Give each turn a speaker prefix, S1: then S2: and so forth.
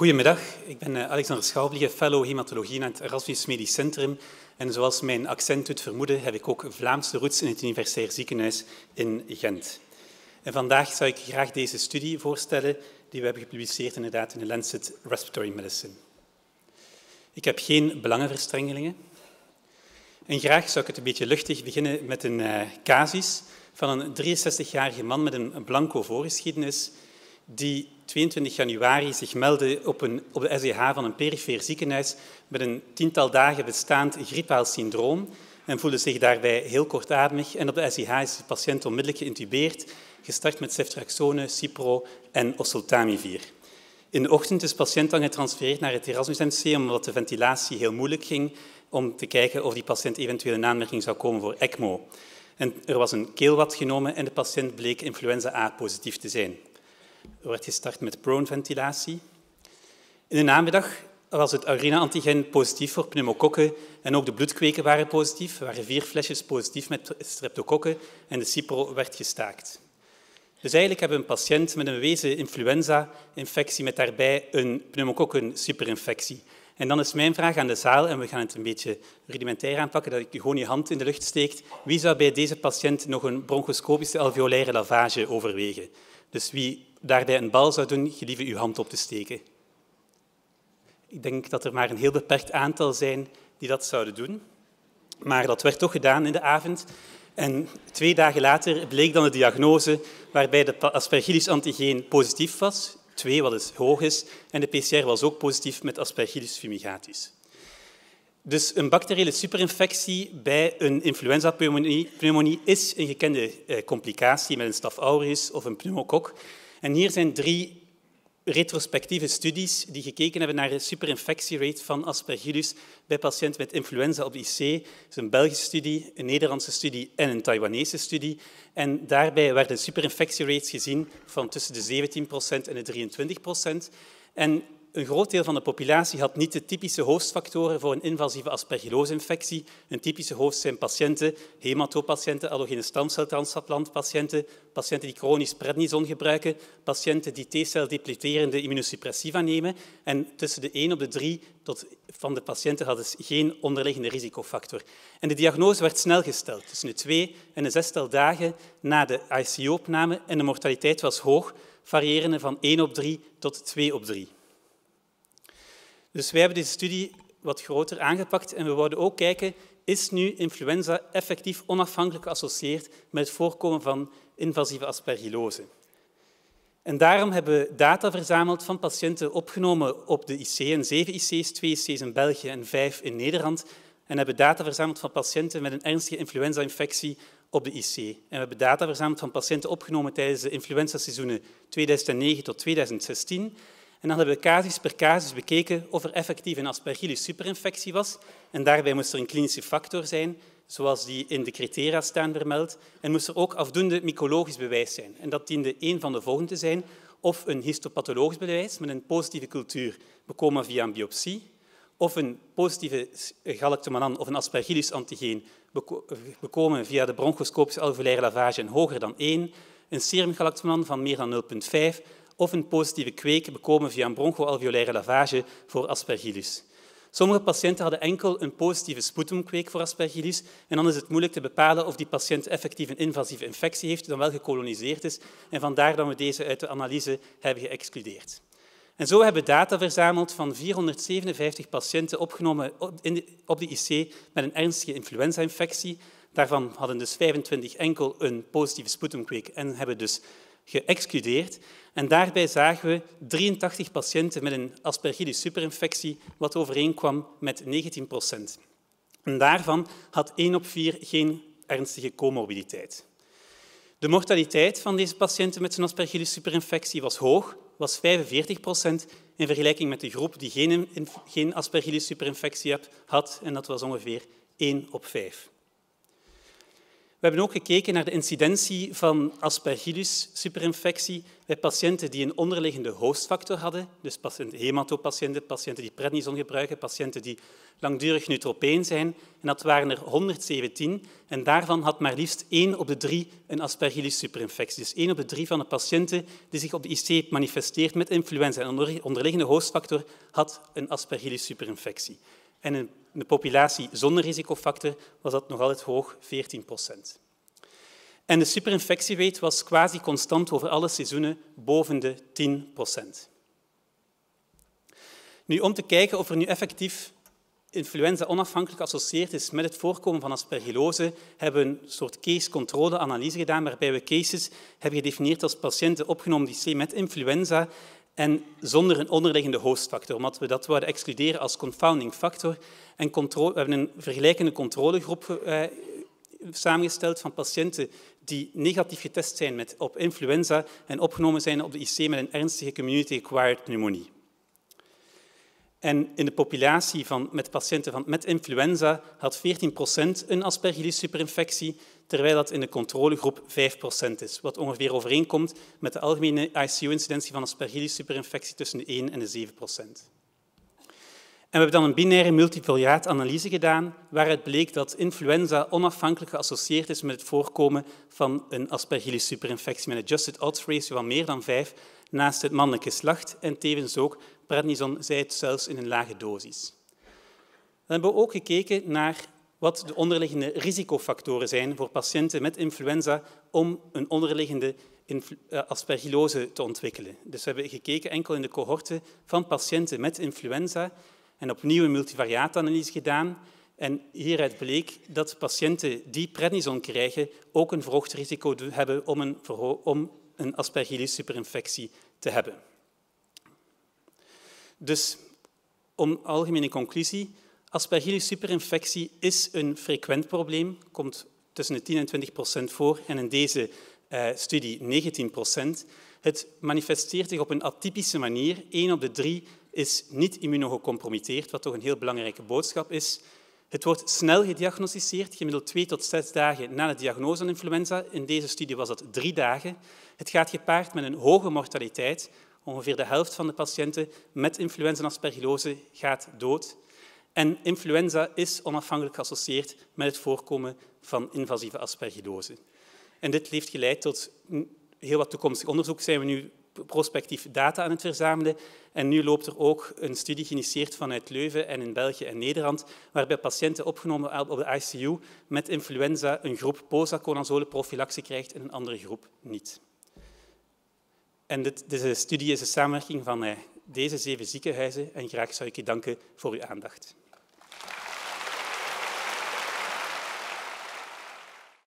S1: Goedemiddag, ik ben eh, Alexander Schouwvliegen, fellow hematologie aan het Erasmus Medisch Centrum. En zoals mijn accent doet vermoeden, heb ik ook Vlaamse roots in het Universitair Ziekenhuis in Gent. En vandaag zou ik graag deze studie voorstellen, die we hebben gepubliceerd inderdaad in de Lancet Respiratory Medicine. Ik heb geen belangenverstrengelingen. En graag zou ik het een beetje luchtig beginnen met een eh, casus van een 63-jarige man met een blanco voorgeschiedenis die 22 januari zich melden op, een, op de SEH van een perifeer ziekenhuis met een tiental dagen bestaand griepaalsyndroom en voelde zich daarbij heel kortademig. En op de SIH is de patiënt onmiddellijk geïntubeerd, gestart met ceftraxone, cipro en oseltamivir. In de ochtend is de patiënt dan getransfereerd naar het Erasmus MC omdat de ventilatie heel moeilijk ging om te kijken of die patiënt eventueel in aanmerking zou komen voor ECMO. En er was een keelwat genomen en de patiënt bleek influenza A positief te zijn. Er werd gestart met prone-ventilatie. In de namiddag was het urine-antigen positief voor pneumokokken en ook de bloedkweken waren positief. Er waren vier flesjes positief met streptokokken en de cipro werd gestaakt. Dus eigenlijk hebben we een patiënt met een wezen influenza-infectie met daarbij een pneumokokken-superinfectie. En dan is mijn vraag aan de zaal, en we gaan het een beetje rudimentair aanpakken, dat ik gewoon je hand in de lucht steekt. Wie zou bij deze patiënt nog een bronchoscopische alveolaire lavage overwegen? Dus wie daarbij een bal zou doen, gelieve uw hand op te steken. Ik denk dat er maar een heel beperkt aantal zijn die dat zouden doen. Maar dat werd toch gedaan in de avond. En twee dagen later bleek dan de diagnose waarbij de aspergillus-antigeen positief was, twee wat is hoog is, en de PCR was ook positief met aspergillus fumigatus. Dus een bacteriële superinfectie bij een influenza-pneumonie is een gekende eh, complicatie met een staph aureus of een pneumokok. En hier zijn drie retrospectieve studies die gekeken hebben naar de superinfectierate van aspergillus bij patiënten met influenza op de IC. is een Belgische studie, een Nederlandse studie en een Taiwanese studie. En daarbij werden superinfectierates gezien van tussen de 17% en de 23%. En een groot deel van de populatie had niet de typische hoofdfactoren voor een invasieve aspergillose-infectie. Een typische hoofd zijn patiënten, hematopatiënten, allogene stamceltransplantpatiënten, patiënten die chronisch prednison gebruiken, patiënten die t depleterende immunosuppressiva nemen. En tussen de 1 op de 3 tot van de patiënten hadden ze geen onderliggende risicofactor. En de diagnose werd snel gesteld, tussen de 2 en de 6 dagen na de ICU-opname. En de mortaliteit was hoog, variërende van 1 op 3 tot 2 op 3. Dus wij hebben deze studie wat groter aangepakt en we wouden ook kijken, is nu influenza effectief onafhankelijk geassocieerd met het voorkomen van invasieve aspergillose? En daarom hebben we data verzameld van patiënten opgenomen op de IC, en zeven IC's, twee IC's in België en vijf in Nederland, en hebben data verzameld van patiënten met een ernstige influenza-infectie op de IC. En we hebben data verzameld van patiënten opgenomen tijdens de influenza-seizoenen 2009 tot 2016 en dan hebben we casus per casus bekeken of er effectief een aspergillus superinfectie was. En daarbij moest er een klinische factor zijn, zoals die in de criteria staan vermeld. En moest er ook afdoende mycologisch bewijs zijn. En dat diende één van de volgende te zijn. Of een histopathologisch bewijs met een positieve cultuur bekomen via een biopsie. Of een positieve galactomanan of een aspergillus antigeen bekomen via de bronchoscopische alveolaire lavage en hoger dan 1. Een serumgalactomanan van meer dan 0,5 of een positieve kweek bekomen via een bronchoalveolaire lavage voor aspergillus. Sommige patiënten hadden enkel een positieve sputumkweek voor aspergillus en dan is het moeilijk te bepalen of die patiënt effectief een invasieve infectie heeft, dan wel gekoloniseerd is. En vandaar dat we deze uit de analyse hebben geëxcludeerd. En zo hebben we data verzameld van 457 patiënten opgenomen op de IC met een ernstige influenza-infectie. Daarvan hadden dus 25 enkel een positieve sputumkweek en hebben dus geëxcudeerd. En daarbij zagen we 83 patiënten met een aspergillus superinfectie, wat overeenkwam met 19 procent. En daarvan had 1 op 4 geen ernstige comorbiditeit. De mortaliteit van deze patiënten met zo'n aspergillus superinfectie was hoog, was 45 procent, in vergelijking met de groep die geen, geen aspergillus superinfectie had, en dat was ongeveer 1 op 5. We hebben ook gekeken naar de incidentie van aspergillus-superinfectie bij patiënten die een onderliggende hostfactor hadden, dus patiënten, hematopatiënten, patiënten die prednison gebruiken, patiënten die langdurig neutropeen zijn. En dat waren er 117 en daarvan had maar liefst één op de drie een aspergillus-superinfectie. Dus één op de drie van de patiënten die zich op de IC manifesteert met influenza en onderliggende hostfactor had een aspergillus-superinfectie. En in de populatie zonder risicofactor was dat nog altijd hoog, 14 procent. En de superinfectieweet was quasi constant over alle seizoenen boven de 10 procent. Nu, om te kijken of er nu effectief influenza onafhankelijk geassocieerd is met het voorkomen van aspergillose, hebben we een soort case-controle-analyse gedaan, waarbij we cases hebben gedefinieerd als patiënten opgenomen die C met influenza en zonder een onderliggende hostfactor, omdat we dat zouden excluderen als confounding factor. En we hebben een vergelijkende controlegroep eh, samengesteld van patiënten die negatief getest zijn met, op influenza en opgenomen zijn op de IC met een ernstige community-acquired pneumonie. En in de populatie van, met patiënten van, met influenza had 14% een aspergillus superinfectie, terwijl dat in de controlegroep 5% is, wat ongeveer overeenkomt met de algemene ICU-incidentie van een Aspergillus superinfectie tussen de 1 en de 7%. En we hebben dan een binaire multivariaat-analyse gedaan, waaruit bleek dat influenza onafhankelijk geassocieerd is met het voorkomen van een Aspergillus superinfectie met een adjusted odds ratio van meer dan 5 naast het mannelijke geslacht en tevens ook prednison, zij het zelfs in een lage dosis. Dan hebben we ook gekeken naar wat de onderliggende risicofactoren zijn voor patiënten met influenza om een onderliggende eh, aspergillose te ontwikkelen. Dus we hebben gekeken enkel in de cohorten van patiënten met influenza en opnieuw een multivariaatanalyse gedaan. En hieruit bleek dat patiënten die prednison krijgen ook een verhoogd risico hebben om een, om een aspergillus superinfectie te hebben. Dus om algemene conclusie, Aspergillus superinfectie is een frequent probleem, komt tussen de 10 en 20 procent voor en in deze eh, studie 19 procent. Het manifesteert zich op een atypische manier. 1 op de drie is niet immunogecompromitteerd, wat toch een heel belangrijke boodschap is. Het wordt snel gediagnosticeerd, gemiddeld twee tot zes dagen na de diagnose van influenza. In deze studie was dat drie dagen. Het gaat gepaard met een hoge mortaliteit. Ongeveer de helft van de patiënten met influenza en aspergillose gaat dood. En influenza is onafhankelijk geassocieerd met het voorkomen van invasieve aspergillose. En dit heeft geleid tot heel wat toekomstig onderzoek. Zijn we nu prospectief data aan het verzamelen. En nu loopt er ook een studie geïnitieerd vanuit Leuven en in België en Nederland, waarbij patiënten opgenomen op de ICU met influenza een groep posaconazole profilaxe krijgt en een andere groep niet. En dit, deze studie is een samenwerking van eh, deze zeven ziekenhuizen en graag zou ik je danken voor uw aandacht.